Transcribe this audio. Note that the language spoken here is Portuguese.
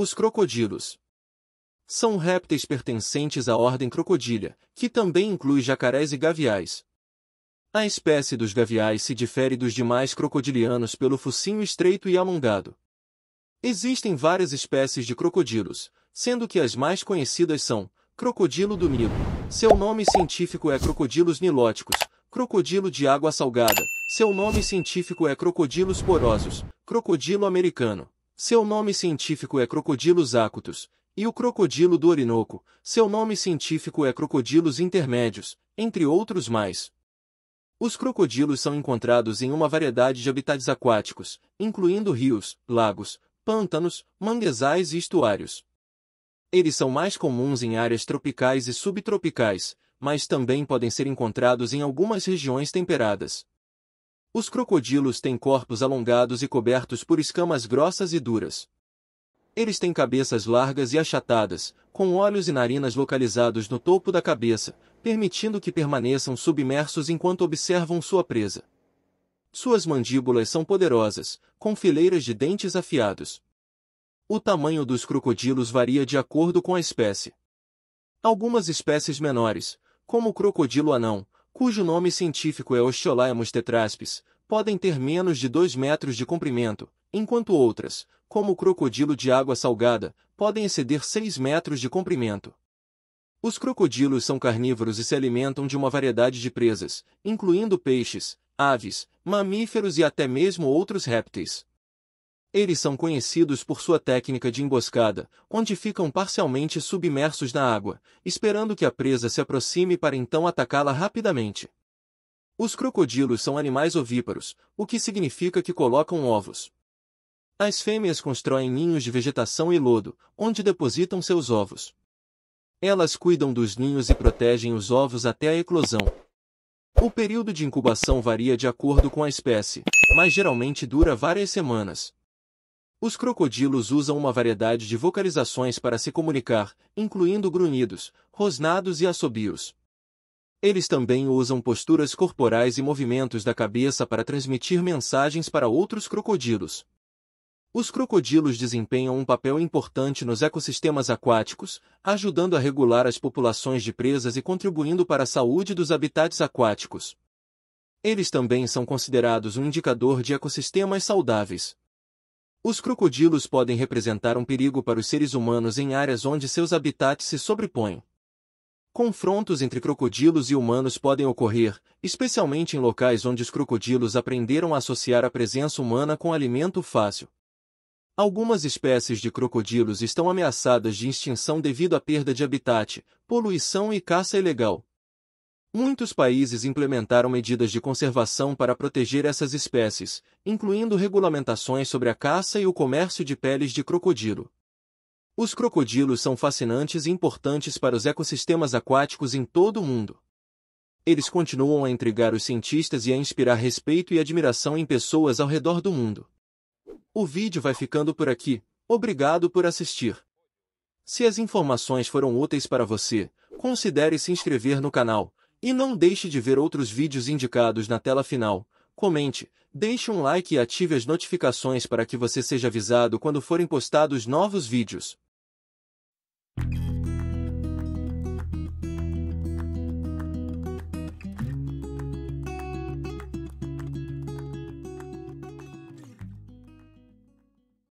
Os crocodilos são répteis pertencentes à ordem crocodilha, que também inclui jacarés e gaviais. A espécie dos gaviais se difere dos demais crocodilianos pelo focinho estreito e alongado. Existem várias espécies de crocodilos, sendo que as mais conhecidas são crocodilo do Nilo. Seu nome científico é crocodilos nilóticos, crocodilo de água salgada. Seu nome científico é crocodilos porosos, crocodilo americano. Seu nome científico é Crocodilus acutus, e o crocodilo do Orinoco, seu nome científico é Crocodilos intermédios, entre outros mais. Os crocodilos são encontrados em uma variedade de habitats aquáticos, incluindo rios, lagos, pântanos, manguezais e estuários. Eles são mais comuns em áreas tropicais e subtropicais, mas também podem ser encontrados em algumas regiões temperadas. Os crocodilos têm corpos alongados e cobertos por escamas grossas e duras. Eles têm cabeças largas e achatadas, com olhos e narinas localizados no topo da cabeça, permitindo que permaneçam submersos enquanto observam sua presa. Suas mandíbulas são poderosas, com fileiras de dentes afiados. O tamanho dos crocodilos varia de acordo com a espécie. Algumas espécies menores, como o crocodilo anão, cujo nome científico é Osteolaemus tetraspis, podem ter menos de 2 metros de comprimento, enquanto outras, como o crocodilo de água salgada, podem exceder 6 metros de comprimento. Os crocodilos são carnívoros e se alimentam de uma variedade de presas, incluindo peixes, aves, mamíferos e até mesmo outros répteis. Eles são conhecidos por sua técnica de emboscada, onde ficam parcialmente submersos na água, esperando que a presa se aproxime para então atacá-la rapidamente. Os crocodilos são animais ovíparos, o que significa que colocam ovos. As fêmeas constroem ninhos de vegetação e lodo, onde depositam seus ovos. Elas cuidam dos ninhos e protegem os ovos até a eclosão. O período de incubação varia de acordo com a espécie, mas geralmente dura várias semanas. Os crocodilos usam uma variedade de vocalizações para se comunicar, incluindo grunhidos, rosnados e assobios. Eles também usam posturas corporais e movimentos da cabeça para transmitir mensagens para outros crocodilos. Os crocodilos desempenham um papel importante nos ecossistemas aquáticos, ajudando a regular as populações de presas e contribuindo para a saúde dos habitats aquáticos. Eles também são considerados um indicador de ecossistemas saudáveis. Os crocodilos podem representar um perigo para os seres humanos em áreas onde seus habitats se sobrepõem. Confrontos entre crocodilos e humanos podem ocorrer, especialmente em locais onde os crocodilos aprenderam a associar a presença humana com alimento fácil. Algumas espécies de crocodilos estão ameaçadas de extinção devido à perda de habitat, poluição e caça ilegal. Muitos países implementaram medidas de conservação para proteger essas espécies, incluindo regulamentações sobre a caça e o comércio de peles de crocodilo. Os crocodilos são fascinantes e importantes para os ecossistemas aquáticos em todo o mundo. Eles continuam a intrigar os cientistas e a inspirar respeito e admiração em pessoas ao redor do mundo. O vídeo vai ficando por aqui, obrigado por assistir. Se as informações foram úteis para você, considere se inscrever no canal, e não deixe de ver outros vídeos indicados na tela final. Comente, deixe um like e ative as notificações para que você seja avisado quando forem postados novos vídeos.